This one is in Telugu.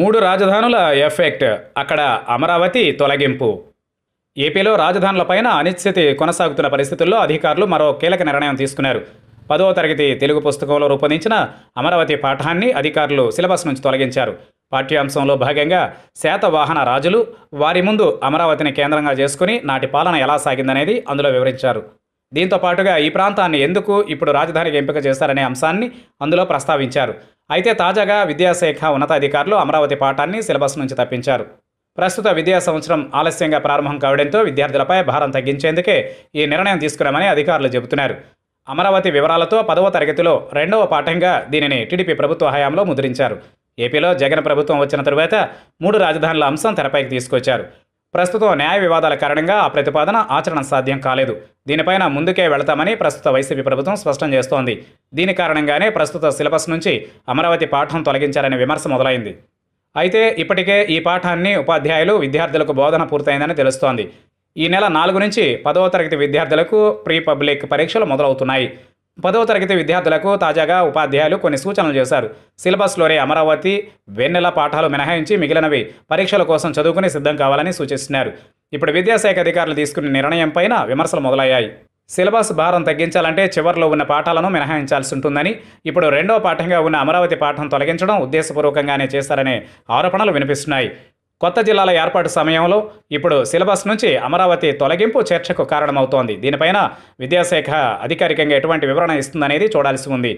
మూడు రాజధానుల ఎఫెక్ట్ అక్కడ అమరావతి తొలగింపు ఏపీలో రాజధానులపైన అనిశ్చితి కొనసాగుతున్న పరిస్థితుల్లో అధికారులు మరో కీలక నిర్ణయం తీసుకున్నారు పదవ తరగతి తెలుగు పుస్తకంలో రూపొందించిన అమరావతి పాఠాన్ని అధికారులు సిలబస్ నుంచి తొలగించారు పాఠ్యాంశంలో భాగంగా శాతవాహన రాజులు వారి ముందు అమరావతిని కేంద్రంగా చేసుకుని నాటి పాలన ఎలా సాగిందనేది అందులో వివరించారు దీంతో పాటుగా ఈ ప్రాంతాన్ని ఎందుకు ఇప్పుడు రాజధానికి ఎంపిక చేశారనే అంశాన్ని అందులో ప్రస్తావించారు అయితే తాజాగా విద్యాశాఖ ఉన్నతాధికారులు అమరావతి పాఠాన్ని సిలబస్ నుంచి తప్పించారు ప్రస్తుత విద్యా సంవత్సరం ఆలస్యంగా ప్రారంభం కావడంతో విద్యార్థులపై భారం తగ్గించేందుకే ఈ నిర్ణయం తీసుకున్నామని అధికారులు చెబుతున్నారు అమరావతి వివరాలతో పదవ తరగతిలో రెండవ పాఠంగా దీనిని టీడీపీ ప్రభుత్వ హయాంలో ముద్రించారు ఏపీలో జగన్ ప్రభుత్వం వచ్చిన తరువాత మూడు రాజధానుల అంశం తెరపైకి తీసుకొచ్చారు ప్రస్తుతం న్యాయ వివాదాల కారణంగా ఆ ప్రతిపాదన ఆచరణ సాధ్యం కాలేదు దీనిపైన ముందుకే వెళతామని ప్రస్తుత వైసీపీ ప్రభుత్వం స్పష్టం చేస్తోంది దీని కారణంగానే ప్రస్తుత సిలబస్ నుంచి అమరావతి పాఠం తొలగించారనే విమర్శ మొదలైంది అయితే ఇప్పటికే ఈ పాఠాన్ని ఉపాధ్యాయులు విద్యార్థులకు బోధన పూర్తయిందని తెలుస్తోంది ఈ నెల నాలుగు నుంచి పదవ తరగతి విద్యార్థులకు ప్రీ పబ్లిక్ పరీక్షలు మొదలవుతున్నాయి పదవ తరగతి విద్యార్థులకు తాజాగా ఉపాధ్యాయులు కొన్ని సూచనలు చేశారు సిలబస్లోనే అమరావతి వెన్నెల పాఠాలు మినహాయించి మిగిలినవి పరీక్షల కోసం చదువుకుని సిద్ధం కావాలని సూచిస్తున్నారు ఇప్పుడు విద్యాశాఖ అధికారులు తీసుకున్న నిర్ణయం పైన విమర్శలు మొదలయ్యాయి సిలబస్ భారం తగ్గించాలంటే చివరిలో ఉన్న పాఠాలను మినహాయించాల్సి ఉంటుందని ఇప్పుడు రెండో పాఠంగా ఉన్న అమరావతి పాఠం తొలగించడం ఉద్దేశపూర్వకంగానే చేస్తారనే ఆరోపణలు వినిపిస్తున్నాయి కొత్త జిల్లాల ఏర్పాటు సమయంలో ఇప్పుడు సిలబస్ నుంచి అమరావతి తొలగింపు చర్చకు కారణమవుతోంది దీనిపైన విద్యాశాఖ అధికారికంగా ఎటువంటి వివరణ ఇస్తుందనేది చూడాల్సి ఉంది